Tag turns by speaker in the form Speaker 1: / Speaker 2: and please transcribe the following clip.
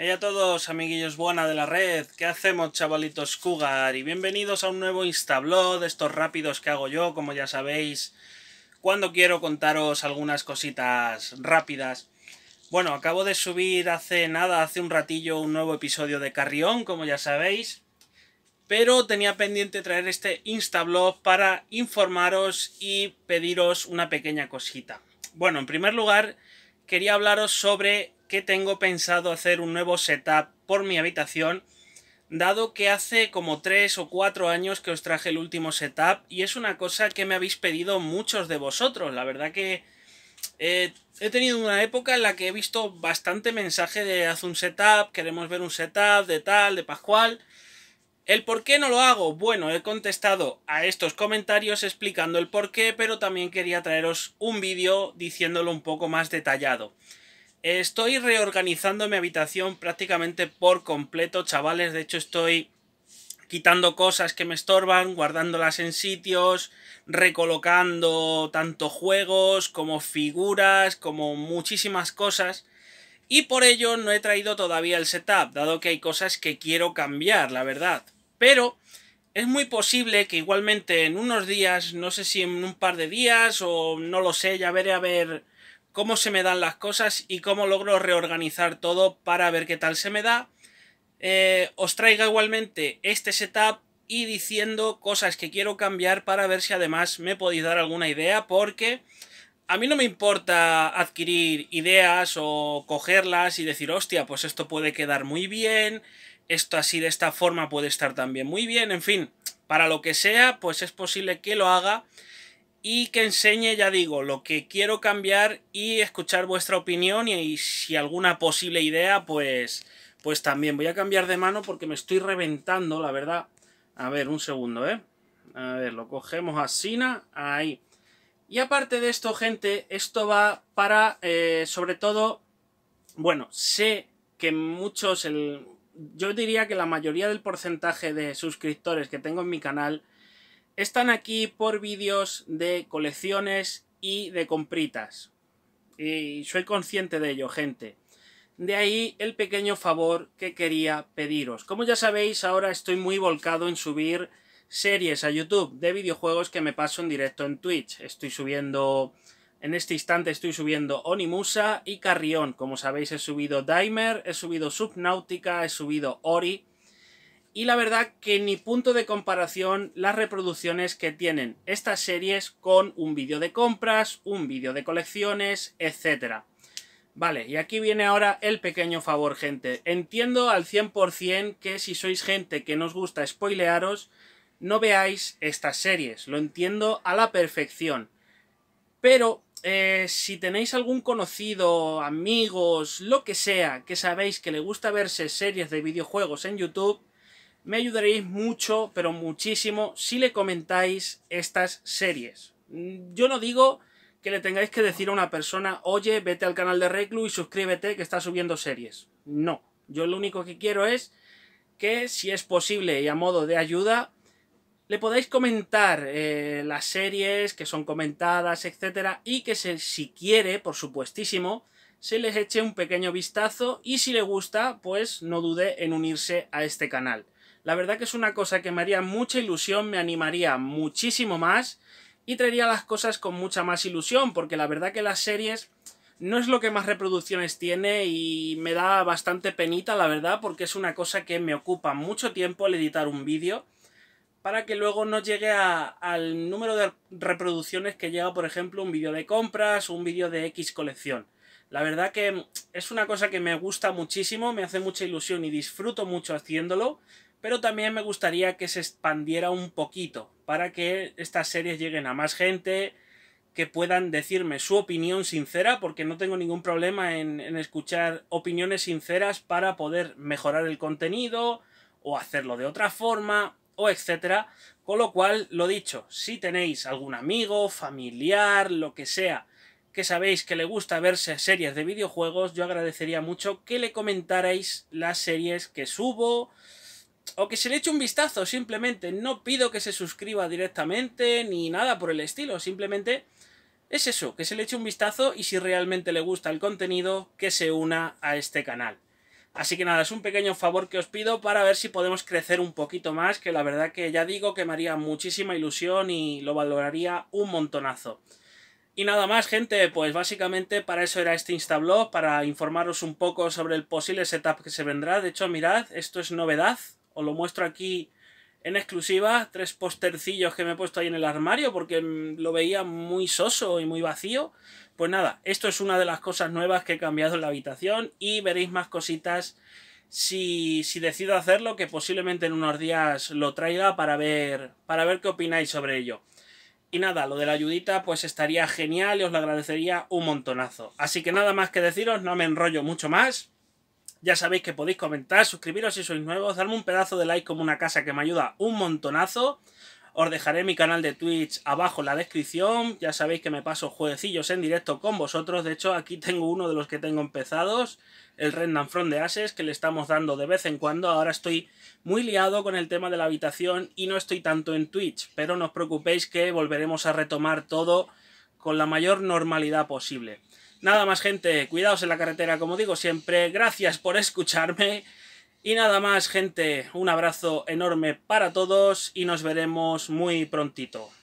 Speaker 1: Hey a todos, amiguillos buena de la red, ¿qué hacemos chavalitos Cougar? Y bienvenidos a un nuevo Instablog de estos rápidos que hago yo, como ya sabéis, cuando quiero contaros algunas cositas rápidas. Bueno, acabo de subir hace nada, hace un ratillo, un nuevo episodio de Carrión, como ya sabéis, pero tenía pendiente traer este Instablog para informaros y pediros una pequeña cosita. Bueno, en primer lugar, quería hablaros sobre que tengo pensado hacer un nuevo setup por mi habitación, dado que hace como 3 o 4 años que os traje el último setup y es una cosa que me habéis pedido muchos de vosotros. La verdad que eh, he tenido una época en la que he visto bastante mensaje de haz un setup, queremos ver un setup, de tal, de Pascual. ¿El por qué no lo hago? Bueno, he contestado a estos comentarios explicando el por qué, pero también quería traeros un vídeo diciéndolo un poco más detallado. Estoy reorganizando mi habitación prácticamente por completo, chavales. De hecho, estoy quitando cosas que me estorban, guardándolas en sitios, recolocando tanto juegos como figuras, como muchísimas cosas. Y por ello no he traído todavía el setup, dado que hay cosas que quiero cambiar, la verdad. Pero es muy posible que igualmente en unos días, no sé si en un par de días o no lo sé, ya veré a ver cómo se me dan las cosas y cómo logro reorganizar todo para ver qué tal se me da. Eh, os traiga igualmente este setup y diciendo cosas que quiero cambiar para ver si además me podéis dar alguna idea porque a mí no me importa adquirir ideas o cogerlas y decir hostia pues esto puede quedar muy bien esto así de esta forma puede estar también muy bien en fin para lo que sea pues es posible que lo haga y que enseñe, ya digo, lo que quiero cambiar y escuchar vuestra opinión y, si alguna posible idea, pues, pues también voy a cambiar de mano porque me estoy reventando, la verdad. A ver, un segundo, ¿eh? A ver, lo cogemos a Sina, ahí. Y aparte de esto, gente, esto va para, eh, sobre todo, bueno, sé que muchos, yo diría que la mayoría del porcentaje de suscriptores que tengo en mi canal están aquí por vídeos de colecciones y de compritas. Y soy consciente de ello, gente. De ahí el pequeño favor que quería pediros. Como ya sabéis, ahora estoy muy volcado en subir series a YouTube de videojuegos que me paso en directo en Twitch. Estoy subiendo... En este instante estoy subiendo Onimusa y Carrión. Como sabéis, he subido Daimer, he subido Subnautica, he subido Ori y la verdad que ni punto de comparación las reproducciones que tienen estas series con un vídeo de compras, un vídeo de colecciones, etc. Vale, y aquí viene ahora el pequeño favor, gente. Entiendo al 100% que si sois gente que nos gusta spoilearos, no veáis estas series, lo entiendo a la perfección. Pero eh, si tenéis algún conocido, amigos, lo que sea, que sabéis que le gusta verse series de videojuegos en YouTube, me ayudaréis mucho, pero muchísimo, si le comentáis estas series. Mm, yo no digo que le tengáis que decir a una persona, oye, vete al canal de Reclu y suscríbete que está subiendo series. No, yo lo único que quiero es que, si es posible y a modo de ayuda, le podáis comentar eh, las series que son comentadas, etcétera, y que si quiere, por supuestísimo, se les eche un pequeño vistazo y si le gusta, pues no dude en unirse a este canal. La verdad que es una cosa que me haría mucha ilusión, me animaría muchísimo más y traería las cosas con mucha más ilusión, porque la verdad que las series no es lo que más reproducciones tiene y me da bastante penita, la verdad, porque es una cosa que me ocupa mucho tiempo el editar un vídeo para que luego no llegue a, al número de reproducciones que llega, por ejemplo, un vídeo de compras o un vídeo de X colección. La verdad que es una cosa que me gusta muchísimo, me hace mucha ilusión y disfruto mucho haciéndolo, pero también me gustaría que se expandiera un poquito para que estas series lleguen a más gente, que puedan decirme su opinión sincera, porque no tengo ningún problema en, escuchar opiniones sinceras para poder mejorar el contenido o hacerlo de otra forma o etcétera. Con lo cual, lo dicho, si tenéis algún amigo, familiar, lo que sea, que sabéis que le gusta verse series de videojuegos, yo agradecería mucho que le comentarais las series que subo, o que se le eche un vistazo, simplemente. No pido que se suscriba directamente ni nada por el estilo, simplemente es eso, que se le eche un vistazo y si realmente le gusta el contenido, que se una a este canal. Así que nada, es un pequeño favor que os pido para ver si podemos crecer un poquito más, que la verdad que ya digo que me haría muchísima ilusión y lo valoraría un montonazo. Y nada más, gente, pues básicamente para eso era este Instablog, para informaros un poco sobre el posible setup que se vendrá. De hecho, mirad, esto es novedad, os lo muestro aquí en exclusiva, tres postercillos que me he puesto ahí en el armario porque mm, lo veía muy soso y muy vacío. Pues nada, esto es una de las cosas nuevas que he cambiado en la habitación y veréis más cositas si, si decido hacerlo, que posiblemente en unos días lo traiga para ver, para ver qué opináis sobre ello. Y nada, lo de la ayudita pues estaría genial y os lo agradecería un montonazo. Así que nada más que deciros, no me enrollo mucho más. Ya sabéis que podéis comentar, suscribiros si sois nuevos, darme un pedazo de like como una casa que me ayuda un montonazo. Os dejaré mi canal de Twitch abajo en la descripción. Ya sabéis que me paso jueguecillos en directo con vosotros. De hecho, aquí tengo uno de los que tengo empezados, el Rendan Front de Ases, que le estamos dando de vez en cuando. Ahora estoy muy liado con el tema de la habitación y no estoy tanto en Twitch. Pero no os preocupéis que volveremos a retomar todo con la mayor normalidad posible. Nada más, gente, cuidaos en la carretera, como digo siempre. Gracias por escucharme. Y nada más, gente, un abrazo enorme para todos y nos veremos muy prontito.